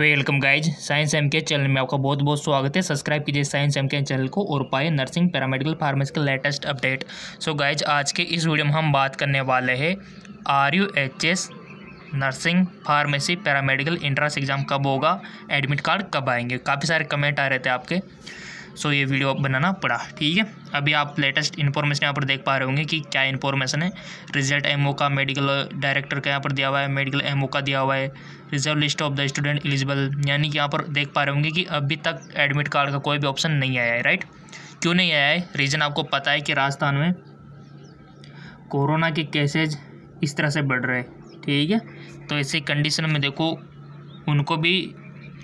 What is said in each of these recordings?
welcome guys science M के channel में आपका बहुत बहुत स्वागत है सब्सक्राइब कीजिए साइंस एम के चैनल को और पाए नर्सिंग पैरामेडिकल फार्मेसी का लेटेस्ट अपडेट सो गाइज आज के इस वीडियो में हम बात करने वाले हैं R U H S nursing pharmacy paramedical entrance exam कब होगा एडमिट कार्ड कब आएंगे काफ़ी सारे कमेंट आ रहे थे आपके सो ये वीडियो बनाना पड़ा ठीक है अभी आप लेटेस्ट इन्फॉर्मेशन यहाँ पर देख पा रहे होंगे कि क्या इन्फॉर्मेशन है रिजल्ट एमओ का मेडिकल डायरेक्टर का यहाँ पर दिया हुआ है मेडिकल एमओ का दिया हुआ है reserve list of the student eligible यानी कि यहाँ पर देख पा रहे होंगे कि अभी तक एडमिट कार्ड का कोई भी ऑप्शन नहीं आया है राइट क्यों नहीं आया है रीज़न आपको पता है कि राजस्थान में कोरोना के केसेज इस तरह से बढ़ रहे हैं ठीक है तो ऐसी कंडीशन में देखो उनको भी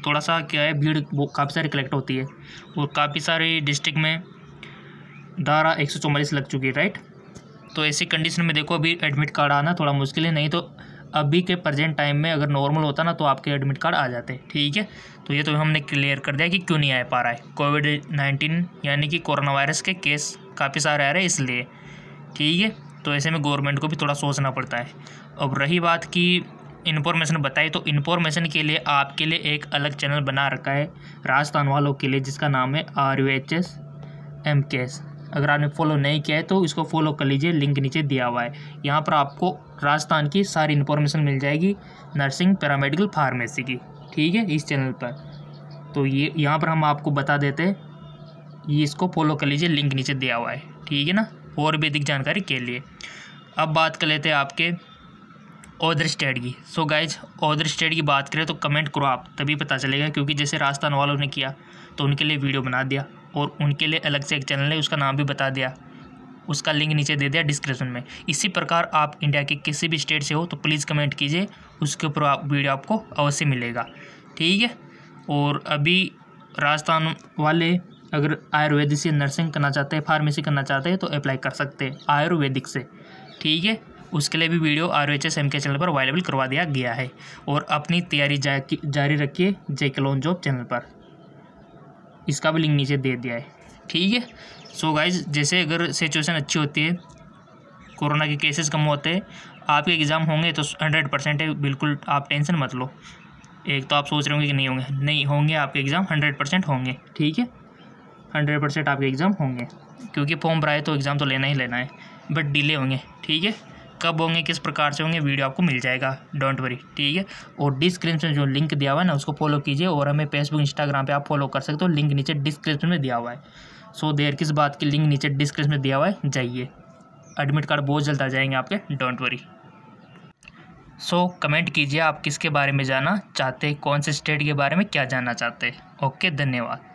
थोड़ा सा क्या है भीड़ वो काफ़ी सारी कलेक्ट होती है और काफ़ी सारे डिस्ट्रिक्ट में धारा एक सौ चौवालीस लग चुकी है राइट तो ऐसी कंडीशन में देखो अभी एडमिट कार्ड आना थोड़ा मुश्किल है नहीं तो अभी के प्रेजेंट टाइम में अगर नॉर्मल होता ना तो आपके एडमिट कार्ड आ जाते ठीक है तो ये तो हमने क्लियर कर दिया कि क्यों नहीं आ पा रहा है कोविड नाइन्टीन यानी कि कोरोना वायरस के केस काफ़ी सारे आ रहे हैं इसलिए ठीक है तो ऐसे में गवर्नमेंट को भी थोड़ा सोचना पड़ता है अब रही बात कि इन्फॉर्मेशन बताई तो इन्फॉर्मेशन के लिए आपके लिए एक अलग चैनल बना रखा है राजस्थान वालों के लिए जिसका नाम है R U H S M K S अगर आपने फॉलो नहीं किया है तो इसको फॉलो कर लीजिए लिंक नीचे दिया हुआ है यहाँ पर आपको राजस्थान की सारी इन्फॉर्मेशन मिल जाएगी नर्सिंग पैरामेडिकल फार्मेसी की ठीक है इस चैनल पर तो ये यहाँ पर हम आपको बता देते हैं ये इसको फॉलो कर लीजिए लिंक नीचे दिया हुआ है ठीक है ना और भी अधिक जानकारी के लिए अब बात कर लेते हैं आपके ओदर स्टेट की सो गाइज ओदर स्टेट की बात करें तो कमेंट करो आप तभी पता चलेगा क्योंकि जैसे राजस्थान वालों ने किया तो उनके लिए वीडियो बना दिया और उनके लिए अलग से एक चैनल है उसका नाम भी बता दिया उसका लिंक नीचे दे दिया डिस्क्रिप्शन में इसी प्रकार आप इंडिया के किसी भी स्टेट से हो तो प्लीज़ कमेंट कीजिए उसके ऊपर आप वीडियो आपको अवश्य मिलेगा ठीक है और अभी राजस्थान वाले अगर आयुर्वेदिक से नर्सिंग करना चाहते हैं फार्मेसी करना चाहते हैं तो अप्लाई कर सकते हैं आयुर्वेदिक से ठीक है उसके लिए भी video R H S M के चैनल पर अवेलेबल करवा दिया गया है और अपनी तैयारी जा, जारी रखिए लोन जॉब चैनल पर इसका भी लिंक नीचे दे दिया है ठीक है सो गाइज जैसे अगर सिचुएशन अच्छी होती है कोरोना के केसेस कम होते हैं आपके एग्ज़ाम होंगे तो हंड्रेड परसेंट है बिल्कुल आप टेंशन मत लो एक तो आप सोच रहे होंगे कि नहीं होंगे नहीं होंगे आपके एग्ज़ाम हंड्रेड परसेंट होंगे ठीक है हंड्रेड परसेंट आपके एग्ज़ाम होंगे क्योंकि फॉर्म भरा है तो एग्ज़ाम तो लेना ही लेना है बट डिले होंगे ठीक है कब होंगे किस प्रकार से होंगे वीडियो आपको मिल जाएगा डोंट वरी ठीक है और डिस्क्रिप्शन जो लिंक दिया हुआ है ना उसको फॉलो कीजिए और हमें फेसबुक इंस्टाग्राम पर आप फॉलो कर सकते हो लिंक नीचे डिस्क्रिप्शन में दिया हुआ है सो देर किस बात की लिंक नीचे डिस्क्रिप्शन में दिया हुआ है जाइए एडमिट कार्ड बहुत जल्द आ जाएंगे आपके डोंट वरी सो कमेंट कीजिए आप किसके बारे में जाना चाहते कौन से स्टेट के बारे में क्या जानना चाहते ओके धन्यवाद